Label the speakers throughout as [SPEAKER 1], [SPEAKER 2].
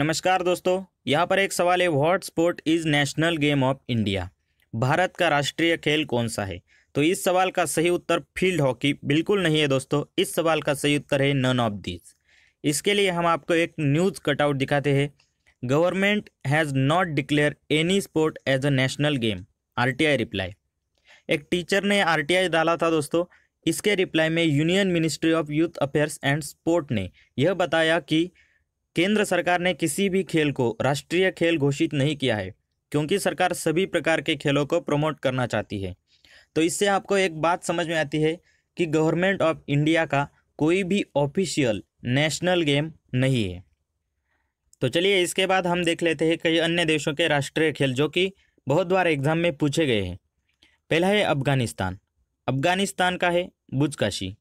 [SPEAKER 1] नमस्कार दोस्तों यहाँ पर एक सवाल है what sport is national game of India Bharat का राष्ट्रीय खेल कौन सा है तो इस सवाल का सही उत्तर फील्ड हॉकी बिल्कुल नहीं है दोस्तों इस सवाल का सही उत्तर है नन ऑफ दिस इसके लिए हम आपको एक न्यूज़ कटआउट दिखाते हैं government has not declare any sport as a national game R reply एक टीचर ने आर डाला था दोस्तों इसके रिप्लाई में union ministry of youth affairs and sport ने यह बताया कि केंद्र सरकार ने किसी भी खेल को राष्ट्रीय खेल घोषित नहीं किया है क्योंकि सरकार सभी प्रकार के खेलों को प्रमोट करना चाहती है तो इससे आपको एक बात समझ में आती है कि गवर्नमेंट ऑफ इंडिया का कोई भी ऑफिशियल नेशनल गेम नहीं है तो चलिए इसके बाद हम देख लेते हैं कई अन्य देशों के राष्ट्रीय खेल जो कि बहुत बार एग्जाम में पूछे गए हैं पहला है अफगानिस्तान अफगानिस्तान का है बुजकाशी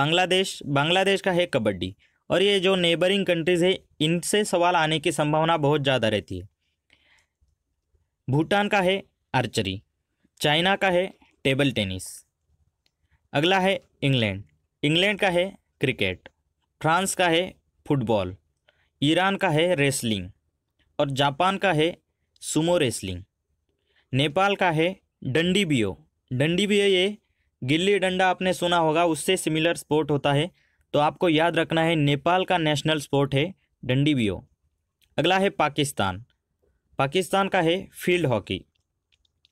[SPEAKER 1] बांग्लादेश बांग्लादेश का है कबड्डी और ये जो नेबरिंग कंट्रीज़ है इनसे सवाल आने की संभावना बहुत ज़्यादा रहती है भूटान का है आर्चरी चाइना का है टेबल टेनिस अगला है इंग्लैंड इंग्लैंड का है क्रिकेट फ्रांस का है फुटबॉल ईरान का है रेसलिंग और जापान का है सुमो रेसलिंग नेपाल का है डंडी बियो डंडी बियो ये गिल्ली डंडा आपने सुना होगा उससे सिमिलर स्पोर्ट होता है तो आपको याद रखना है नेपाल का नेशनल स्पोर्ट है डंडी बियो अगला है पाकिस्तान पाकिस्तान का है फील्ड हॉकी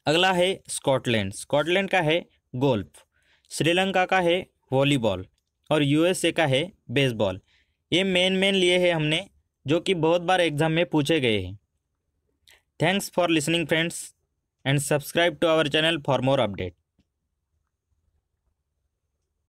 [SPEAKER 1] अगला है स्कॉटलैंड स्कॉटलैंड का है गोल्फ श्रीलंका का है वॉलीबॉल और यूएसए का है बेसबॉल ये मेन मेन लिए हैं हमने जो कि बहुत बार एग्जाम में पूछे गए हैं thanks for listening friends and subscribe to our channel for more update